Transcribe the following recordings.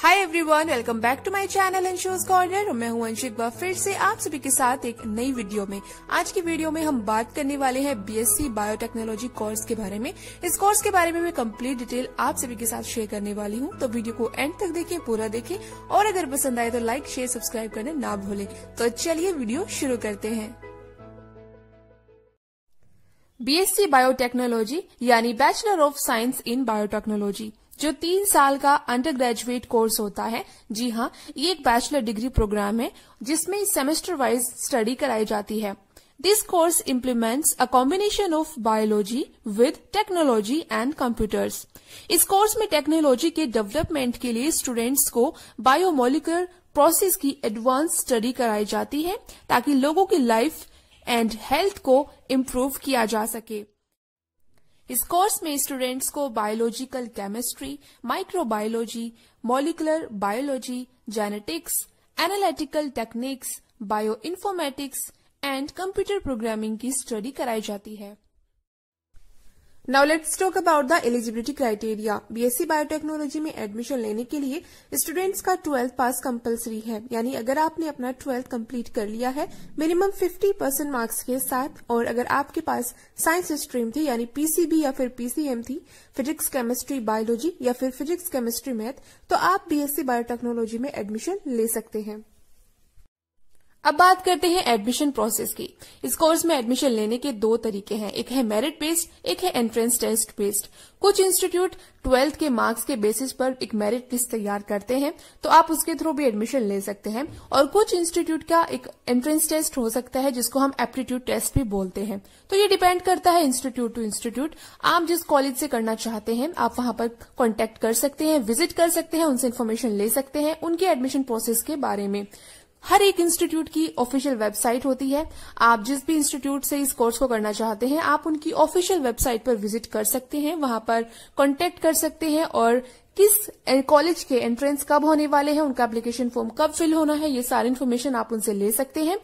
hi everyone welcome back to my channel shows corner मैं हूं अंशु एक फिर से आप सभी के साथ एक नई वीडियो में आज की वीडियो में हम बात करने वाले हैं बीएससी बायोटेक्नोलॉजी कोर्स के बारे में इस कोर्स के बारे में मैं कंप्लीट डिटेल आप सभी के साथ शेयर करने वाली हूं तो वीडियो को एंड तक देखिए पूरा देखे और अगर पसंद आए तो लाइक शेयर सब्सक्राइब करने ना भूले तो चलिए वीडियो शुरू करते हैं बीएससी बायोटेक्नोलॉजी यानी bachelor of science in biotechnology जो तीन साल का अंडर ग्रेजुएट कोर्स होता है जी हाँ ये एक बैचलर डिग्री प्रोग्राम है जिसमें सेमेस्टर वाइज स्टडी कराई जाती है this course implements a combination of biology with technology and computers इस कोर्स में टेक्नोलॉजी के डेवलपमेंट के लिए स्टूडेंट्स को बायोमोलिकुलर प्रोसेस की एडवांस स्टडी कराई जाती है ताकि लोगों की लाइफ एंड हेल्थ को इम्प्रूव किया जा सके इस कोर्स में स्टूडेंट्स को biological chemistry microbiology molecular biology genetics analytical techniques bioinformatics and computer programming की स्टडी कराई जाती है now let's talk about the eligibility criteria BSc biotechnology में एडमिशन लेने के लिए स्टूडेंट्स का ट्वेल्थ पास कंपलसरी है यानी अगर आपने अपना ट्वेल्थ कंप्लीट कर लिया है मिनिमम 50 परसेंट मार्क्स के साथ और अगर आपके पास साइंस स्ट्रीम थी यानी पीसीबी या फिर पीसीएम थी फिजिक्स केमिस्ट्री बायोलॉजी या फिर फिजिक्स केमिस्ट्री मैथ तो आप बीएससी बायोटेक्नोलॉजी में एडमिशन ले सकते हैं अब बात करते हैं एडमिशन प्रोसेस की इस कोर्स में एडमिशन लेने के दो तरीके हैं एक है मेरिट बेस्ड एक है एंट्रेंस टेस्ट बेस्ड कुछ इंस्टीट्यूट ट्वेल्थ के मार्क्स के बेसिस पर एक मेरिट लिस्ट तैयार करते हैं तो आप उसके थ्रू भी एडमिशन ले सकते हैं और कुछ इंस्टीट्यूट का एक एंट्रेंस टेस्ट हो सकता है जिसको हम एप्टीट्यूड टेस्ट भी बोलते हैं तो ये डिपेंड करता है इंस्टीट्यूट टू इंस्टीट्यूट आप जिस कॉलेज से करना चाहते हैं आप वहां पर कॉन्टेक्ट कर सकते हैं विजिट कर सकते हैं उनसे इन्फॉर्मेशन ले सकते हैं उनके एडमिशन प्रोसेस के बारे में हर एक इंस्टीट्यूट की ऑफिशियल वेबसाइट होती है आप जिस भी इंस्टीट्यूट से इस कोर्स को करना चाहते हैं आप उनकी ऑफिशियल वेबसाइट पर विजिट कर सकते हैं वहां पर कॉन्टेक्ट कर सकते हैं और किस कॉलेज के एंट्रेंस कब होने वाले हैं उनका एप्लीकेशन फॉर्म कब फिल होना है ये सारी इन्फॉर्मेशन आप उनसे ले सकते हैं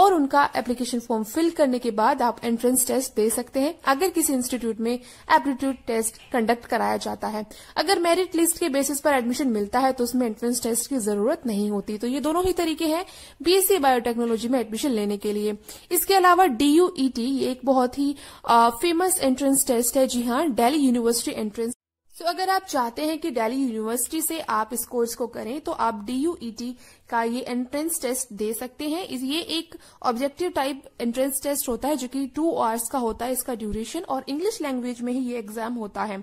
और उनका एप्लीकेशन फॉर्म फिल करने के बाद आप एंट्रेंस टेस्ट दे सकते हैं अगर किसी इंस्टीट्यूट में एप्टीट्यूड टेस्ट कंडक्ट कराया जाता है अगर मेरिट लिस्ट के बेसिस पर एडमिशन मिलता है तो उसमें एंट्रेंस टेस्ट की जरूरत नहीं होती तो ये दोनों ही तरीके हैं बीएससी बायोटेक्नोलॉजी में एडमिशन लेने के लिए इसके अलावा डीयूईटी e ये एक बहुत ही फेमस एंट्रेंस टेस्ट है जी हाँ Delhi university entrance so so, अगर आप चाहते हैं कि दिल्ली यूनिवर्सिटी से आप इस कोर्स को करें तो आप डी e का ये एंट्रेंस टेस्ट दे सकते हैं ये एक ऑब्जेक्टिव टाइप एंट्रेंस टेस्ट होता है जो कि टू आवर्स का होता है इसका ड्यूरेशन और इंग्लिश लैंग्वेज में ही ये एग्जाम होता है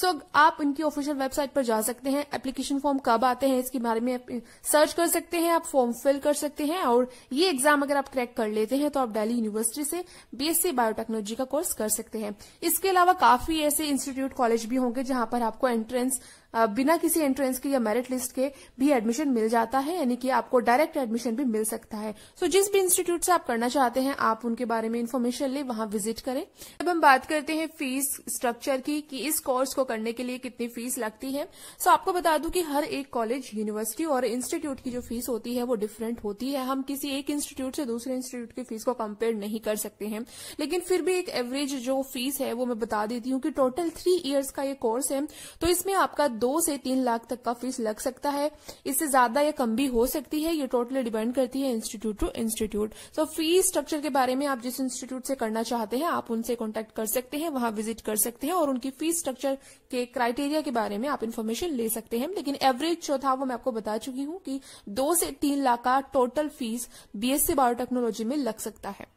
सो so, आप इनकी ऑफिशियल वेबसाइट पर जा सकते हैं एप्लीकेशन फॉर्म कब आते हैं इसके बारे में सर्च कर सकते हैं आप फॉर्म फिल कर सकते हैं और ये एग्जाम अगर आप क्रैक कर लेते हैं तो आप दिल्ली यूनिवर्सिटी से बीएससी बायोटेक्नोलॉजी का कोर्स कर सकते हैं इसके अलावा काफी ऐसे इंस्टीट्यूट कॉलेज भी होंगे जहां पर पर आपको एंट्रेंस बिना किसी एंट्रेंस के या मेरिट लिस्ट के भी एडमिशन मिल जाता है यानी कि आपको डायरेक्ट एडमिशन भी मिल सकता है सो so, जिस भी इंस्टीट्यूट से आप करना चाहते हैं आप उनके बारे में इन्फॉर्मेशन लें वहां विजिट करें अब हम बात करते हैं फीस स्ट्रक्चर की कि इस कोर्स को करने के लिए कितनी फीस लगती है सो so, आपको बता दूं कि हर एक कॉलेज यूनिवर्सिटी और इंस्टीट्यूट की जो फीस होती है वो डिफरेंट होती है हम किसी एक इंस्टीट्यूट से दूसरे इंस्टीट्यूट की फीस को कम्पेयर नहीं कर सकते हैं लेकिन फिर भी एक एवरेज जो फीस है वो मैं बता देती हूँ कि टोटल थ्री ईयर्स का ये कोर्स है तो इसमें आपका दो से तीन लाख तक का फीस लग सकता है इससे ज्यादा या कम भी हो सकती है ये टोटली डिपेंड करती है institute to institute so fees structure के बारे में आप जिस इंस्टीट्यूट से करना चाहते हैं आप उनसे कॉन्टेक्ट कर सकते हैं वहां विजिट कर सकते हैं और उनकी फीस स्ट्रक्चर के क्राइटेरिया के बारे में आप इन्फॉर्मेशन ले सकते हैं लेकिन एवरेज जो था वो मैं आपको बता चुकी हूं कि दो से तीन लाख का टोटल फीस बीएससी बायोटेक्नोलॉजी में लग सकता है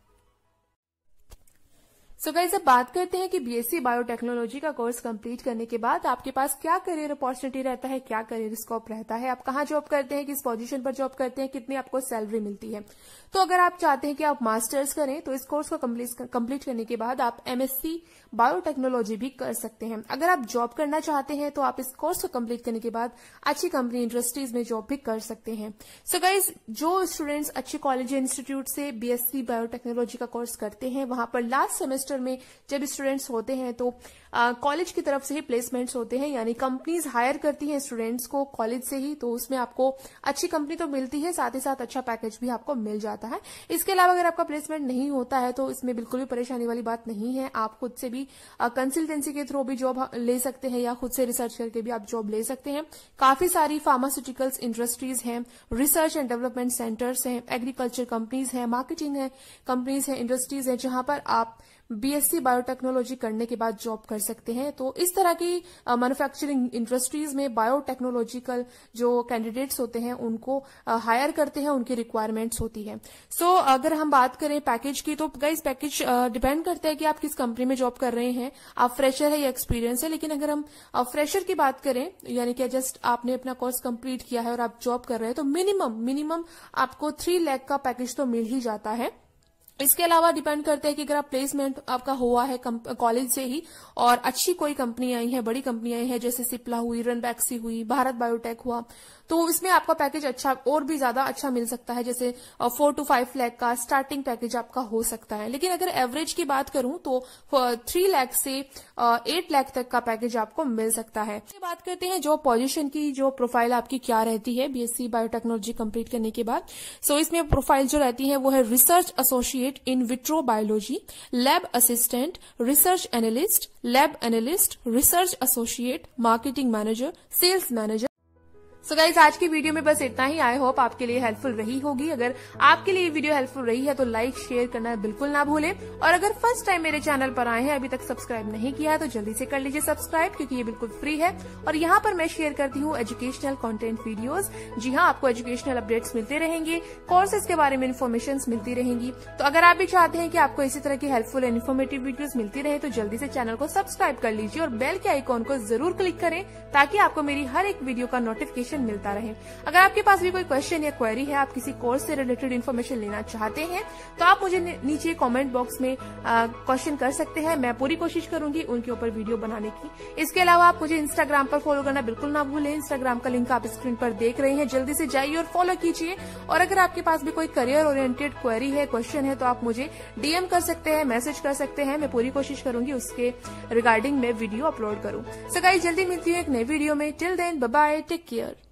सो गाइज अब बात करते हैं कि बीएससी बायोटेक्नोलॉजी का कोर्स कंप्लीट करने के बाद आपके पास क्या करियर अपॉर्चुनिटी रहता है क्या करियर स्कोप रहता है आप कहाँ जॉब करते हैं किस पोजीशन पर जॉब करते हैं कितनी आपको सैलरी मिलती है तो अगर आप चाहते हैं कि आप मास्टर्स करें तो इस कोर्स को कंप्लीट करने के बाद आप एमएससी बायोटेक्नोलॉजी भी कर सकते हैं अगर आप जॉब करना चाहते हैं तो आप इस कोर्स को कम्प्लीट करने के बाद अच्छी कंपनी इंडस्ट्रीज में जॉब भी कर सकते हैं सो so गाइज जो स्टूडेंट्स अच्छे कॉलेज इंस्टीट्यूट से बीएससी बायोटेक्नोलॉजी का कोर्स करते हैं वहां पर लास्ट सेमेस्टर सेमेस्टर में जब स्टूडेंट्स होते हैं तो कॉलेज की तरफ से ही प्लेसमेंट्स होते हैं यानी कंपनीज हायर करती हैं स्टूडेंट्स को कॉलेज से ही तो उसमें आपको अच्छी कंपनी तो मिलती है साथ ही साथ अच्छा पैकेज भी आपको मिल जाता है इसके अलावा अगर आपका प्लेसमेंट नहीं होता है तो इसमें बिल्कुल भी परेशानी वाली बात नहीं है आप खुद से भी कंसल्टेंसी के थ्रू भी जॉब ले सकते हैं या खुद से रिसर्च करके भी आप जॉब ले सकते हैं काफी सारी फार्मास्यूटिकल्स इंडस्ट्रीज हैं रिसर्च एंड डेवलपमेंट सेंटर्स हैं एग्रीकल्चर कंपनीज हैं मार्केटिंग है कंपनीज हैं इंडस्ट्रीज हैं जहां पर आप बीएससी बायोटेक्नोलॉजी करने के बाद जॉब कर सकते हैं तो इस तरह की मैन्युफैक्चरिंग इंडस्ट्रीज में बायोटेक्नोलॉजिकल जो कैंडिडेट्स होते हैं उनको हायर करते हैं उनकी रिक्वायरमेंट्स होती है सो so, अगर हम बात करें पैकेज की तो गाइज पैकेज डिपेंड करता है कि आप किस कंपनी में जॉब कर रहे हैं आप फ्रेशर है या एक्सपीरियंस है लेकिन अगर हम फ्रेशर की बात करें यानी कि जस्ट आपने अपना कोर्स कंप्लीट किया है और आप जॉब कर रहे हैं तो मिनिमम मिनिमम आपको थ्री लैख का पैकेज तो मिल ही जाता है इसके अलावा डिपेंड करते हैं कि अगर आप प्लेसमेंट आपका हुआ है कॉलेज से ही और अच्छी कोई कंपनी आई है बड़ी कंपनी आई है जैसे सिप्ला हुई रनबैक्सी हुई भारत बायोटेक हुआ तो इसमें आपका पैकेज अच्छा और भी ज्यादा अच्छा मिल सकता है जैसे फोर टू फाइव लैख का स्टार्टिंग पैकेज आपका हो सकता है लेकिन अगर एवरेज की बात करूं तो थ्री लैख से एट लैख तक का पैकेज आपको मिल सकता है बात करते हैं जो पोजिशन की जो प्रोफाइल आपकी क्या रहती है बीएससी बायोटेक्नोलॉजी कम्प्लीट करने के बाद सो इसमें प्रोफाइल जो रहती है वो है research associate unit in vitro biology, lab assistant, research analyst, lab analyst, research associate, marketing manager, sales manager, so guys आज की वीडियो में बस इतना ही आई होप आपके लिए हेल्पफुल रही होगी अगर आपके लिए वीडियो हेल्पफुल रही है तो लाइक शेयर करना बिल्कुल ना भूलें और अगर फर्स्ट टाइम मेरे चैनल पर आए हैं अभी तक सब्सक्राइब नहीं किया है तो जल्दी से कर लीजिए सब्सक्राइब क्योंकि ये बिल्कुल फ्री है और यहाँ पर मैं शेयर करती हूँ एजुकेशनल कॉन्टेंट वीडियोज जी हाँ आपको एजुकेशनल अपडेट्स मिलते रहेंगे कोर्सेज के बारे में इन्फॉर्मेशन मिलती रहेंगी तो अगर आप भी चाहते हैं कि आपको इसी तरह की हेल्पफुल एंड इन्फॉर्मेटिव वीडियोस मिलती रहे तो जल्दी से चैनल को सब्सक्राइब कर लीजिए और बेल के आइकॉन को जरूर क्लिक करें ताकि आपको मेरी हर एक वीडियो का नोटिफिकेशन इन्फॉर्मेशन मिलता रहे अगर आपके पास भी कोई क्वेश्चन या क्वेरी है आप किसी कोर्स से रिलेटेड इन्फॉर्मेशन लेना चाहते हैं तो आप मुझे नीचे कॉमेंट बॉक्स में क्वेश्चन कर सकते हैं मैं पूरी कोशिश करूंगी उनके ऊपर वीडियो बनाने की इसके अलावा आप मुझे इंस्टाग्राम पर फॉलो करना बिल्कुल ना भूलें इंस्टाग्राम का लिंक आप स्क्रीन पर देख रहे हैं जल्दी से जाइए और फॉलो कीजिए और अगर आपके पास भी कोई करियर ओरिएंटेड क्वेरी है क्वेश्चन है तो आप मुझे डीएम कर सकते हैं मैसेज कर सकते हैं मैं पूरी कोशिश करूंगी उसके रिगार्डिंग मैं वीडियो अपलोड करूँ सगाई जल्दी मिलती है एक नई वीडियो में till then bye take care